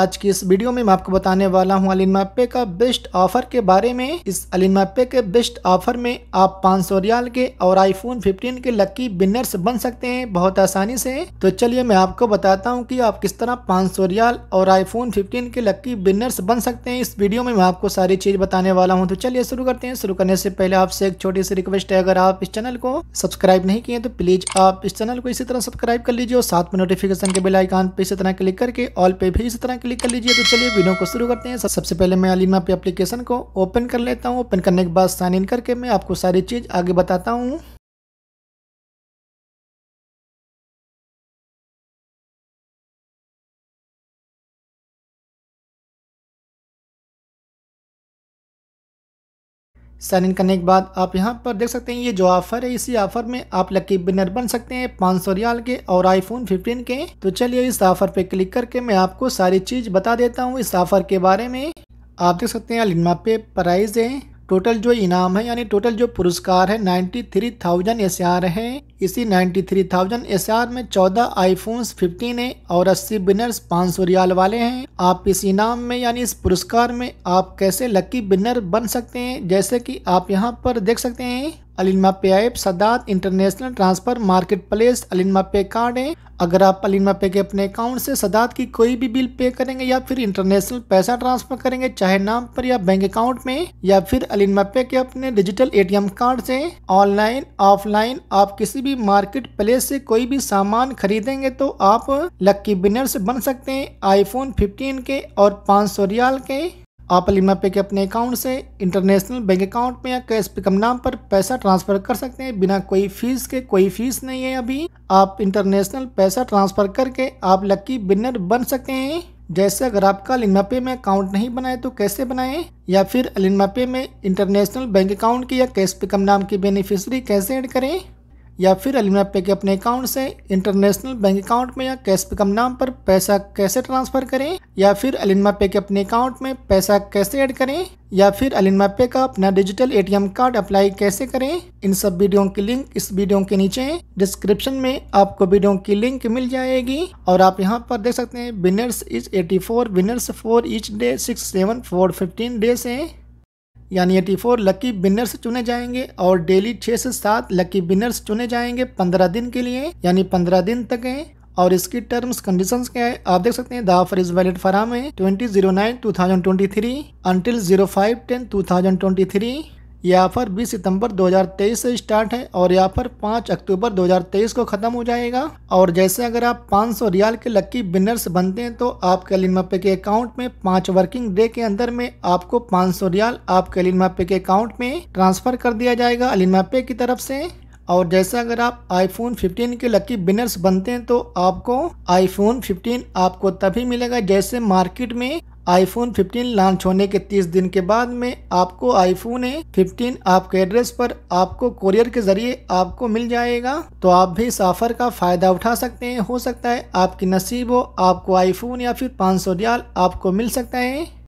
आज की इस वीडियो में मैं आपको बताने वाला हूं अलिन मैपे का बेस्ट ऑफर के बारे में इस अलिन मैपे के बेस्ट ऑफर में आप 500 रियाल के और आईफोन 15 के लकी बिनर्स बन सकते हैं बहुत आसानी से तो चलिए मैं आपको बताता हूं कि आप किस तरह 500 रियाल और आईफोन 15 के लकी बिनर्स बन सकते हैं इस वीडियो में मैं आपको सारी चीज बताने वाला हूँ तो चलिए शुरू करते हैं शुरू करने से पहले आपसे एक छोटी सी रिक्वेस्ट है अगर आप इस चैनल को सब्सक्राइब नहीं किए तो प्लीज आप इस चैनल को इसी तरह सब्सक्राइब कर लीजिए और साथ में नोटिफिकेशन के बिल आईकान पे इसी तरह क्लिक करके ऑल पे भी इसी तरह क्लिक कर लीजिए तो चलिए वीडियो को शुरू करते हैं सबसे पहले मैं अलीना पे एप्लीकेशन को ओपन कर लेता हूँ ओपन करने के बाद साइन इन करके मैं आपको सारी चीज़ आगे बताता हूँ साइन इन करने के बाद आप यहाँ पर देख सकते हैं ये जो ऑफर है इसी ऑफर में आप लकी बिनर बन सकते हैं पाँच सौ रियाल के और आईफोन 15 के तो चलिए इस ऑफर पे क्लिक करके मैं आपको सारी चीज़ बता देता हूँ इस ऑफर के बारे में आप देख सकते हैं अलिमा पे प्राइस है टोटल जो इनाम है यानी टोटल जो पुरस्कार है ninety three thousand S R है इसी ninety three thousand S R में चौदह आईफोन्स फिफ्टीन है और अस्सी बिनर्स पाँच सौ रियाल वाले हैं आप इस इनाम में यानी इस पुरस्कार में आप कैसे लकी बिनर बन सकते हैं जैसे कि आप यहाँ पर देख सकते हैं अलिनमा पे ऐप सदात international transfer market place Alinma pay card है अगर आप अलिनमा पे के अपने अकाउंट से सदात की कोई भी बिल पे करेंगे या फिर इंटरनेशनल पैसा ट्रांसफर करेंगे चाहे नाम पर या बैंक अकाउंट में या फिर अलिनमा पे के अपने डिजिटल एटीएम कार्ड से ऑनलाइन ऑफलाइन आप किसी भी मार्केट प्लेस से कोई भी सामान खरीदेंगे तो आप लक्की विनर्स बन सकते हैं आईफोन फिफ्टीन के और पाँच रियाल के आप अलिमा पे के अपने अकाउंट से इंटरनेशनल बैंक अकाउंट में या कैश पिकम नाम पर पैसा ट्रांसफ़र कर सकते हैं बिना कोई फीस के कोई फीस नहीं है अभी आप इंटरनेशनल पैसा ट्रांसफ़र करके आप लक्की बिनर बन सकते हैं जैसे अगर आपका अलिमा पे में अकाउंट नहीं बनाए तो कैसे बनाएं या फिर अलिमा पे में इंटरनेशनल बैंक अकाउंट की या कैश पिकम नाम की बेनिफिशरी कैसे एड करें या फिर एलिमिना पे के अपने अकाउंट से इंटरनेशनल बैंक अकाउंट में या कैश पिकम नाम पर पैसा कैसे ट्रांसफर करें या फिर एलिमिना पे के अपने अकाउंट में पैसा कैसे ऐड करें या फिर एलिमिना पे का अपना डिजिटल एटीएम कार्ड अप्लाई कैसे करें इन सब वीडियो की लिंक इस वीडियो के नीचे डिस्क्रिप्शन में आपको वीडियो की लिंक मिल जाएगी और आप यहाँ पर देख सकते हैं winners is eighty four winners for each day six seven four fifteen days है यानी एटी फोर लकी बिनर्स चुने जाएंगे और डेली छः से सात लकी बिनर्स चुने जाएंगे पंद्रह दिन के लिए यानी पंद्रह दिन तक हैं और इसकी टर्म्स कंडीशंस क्या है आप देख सकते हैं the offer is valid from है twenty zero nine two thousand twenty three until zero five ten two thousand twenty three यह ऑफ़र 20 सितंबर 2023 से स्टार्ट है और यह ऑफ़र 5 अक्टूबर 2023 को ख़त्म हो जाएगा और जैसे अगर आप 500 रियाल के लक्की बिनर्स बनते हैं तो आपके मापे के अकाउंट में पाँच वर्किंग डे के अंदर में आपको 500 रियाल आपके मापे के अकाउंट में ट्रांसफ़र कर दिया जाएगा मापे की तरफ से और जैसे अगर आप आईफोन 15 के लकी बिनर्स बनते हैं तो आपको आईफोन 15 आपको तभी मिलेगा जैसे मार्केट में आईफोन 15 लॉन्च होने के 30 दिन के बाद में आपको आईफोन 15 आपके एड्रेस पर आपको कोरियर के जरिए आपको मिल जाएगा तो आप भी इस ऑफर का फायदा उठा सकते हैं हो सकता है आपकी नसीब हो आपको आईफोन या फिर 500 रियाल आपको मिल सकता है